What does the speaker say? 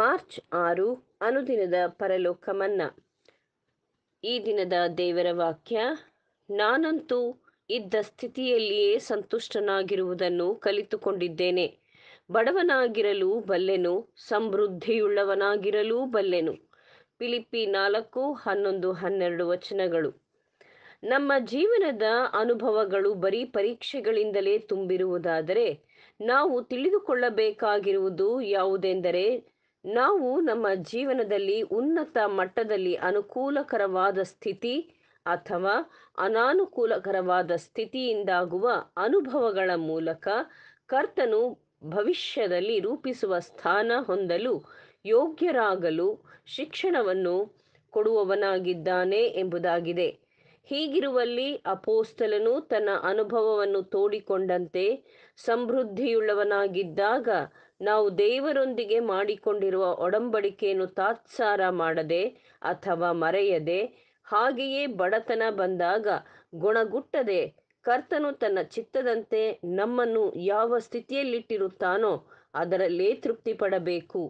March ಆರು ಅನುದಿನದ ಪರಲೋಕ ಮನ್ನಾ ಈ ದಿನದ ದೇವರ ವಾಕ್ಯ ನಾನಂತೂ ಇದ್ದ ಸ್ಥಿತಿಯಲ್ಲಿಯೇ ಸಂತುಷ್ಟನಾಗಿರುವುದನ್ನು ಕಲಿತುಕೊಂಡಿದ್ದೇನೆ ಬಡವನಾಗಿರಲು ಬಲ್ಲೆನು ಸಮೃದ್ಧಿಯುಳ್ಳವನಾಗಿರಲೂ ಬಲ್ಲೆನು ಪಿಲಿಪಿ ನಾಲ್ಕು ಹನ್ನೊಂದು ಹನ್ನೆರಡು ವಚನಗಳು ನಮ್ಮ ಜೀವನದ ಅನುಭವಗಳು ಬರೀ ಪರೀಕ್ಷೆಗಳಿಂದಲೇ ತುಂಬಿರುವುದಾದರೆ ನಾವು ತಿಳಿದುಕೊಳ್ಳಬೇಕಾಗಿರುವುದು ಯಾವುದೆಂದರೆ ನಾವು ನಮ್ಮ ಜೀವನದಲ್ಲಿ ಉನ್ನತ ಮಟ್ಟದಲ್ಲಿ ಅನುಕೂಲಕರವಾದ ಸ್ಥಿತಿ ಅಥವಾ ಅನಾನುಕೂಲಕರವಾದ ಸ್ಥಿತಿಯಿಂದಾಗುವ ಅನುಭವಗಳ ಮೂಲಕ ಕರ್ತನು ಭವಿಷ್ಯದಲ್ಲಿ ರೂಪಿಸುವ ಸ್ಥಾನ ಹೊಂದಲು ಯೋಗ್ಯರಾಗಲು ಶಿಕ್ಷಣವನ್ನು ಕೊಡುವವನಾಗಿದ್ದಾನೆ ಎಂಬುದಾಗಿದೆ ಹೀಗಿರುವಲ್ಲಿ ಅಪೋಸ್ತಲನು ತನ್ನ ಅನುಭವವನ್ನು ತೋಡಿಕೊಂಡಂತೆ ಸಮೃದ್ಧಿಯುಳ್ಳವನಾಗಿದ್ದಾಗ ನಾವು ದೇವರೊಂದಿಗೆ ಮಾಡಿಕೊಂಡಿರುವ ಒಡಂಬಡಿಕೆಯನ್ನು ತಾತ್ಸಾರ ಮಾಡದೆ ಅಥವಾ ಮರೆಯದೆ ಹಾಗೆಯೇ ಬಡತನ ಬಂದಾಗ ಗುಣಗುಟ್ಟದೆ ಕರ್ತನು ತನ್ನ ಚಿತ್ತದಂತೆ ನಮ್ಮನ್ನು ಯಾವ ಸ್ಥಿತಿಯಲ್ಲಿಟ್ಟಿರುತ್ತಾನೋ ಅದರಲ್ಲೇ ತೃಪ್ತಿಪಡಬೇಕು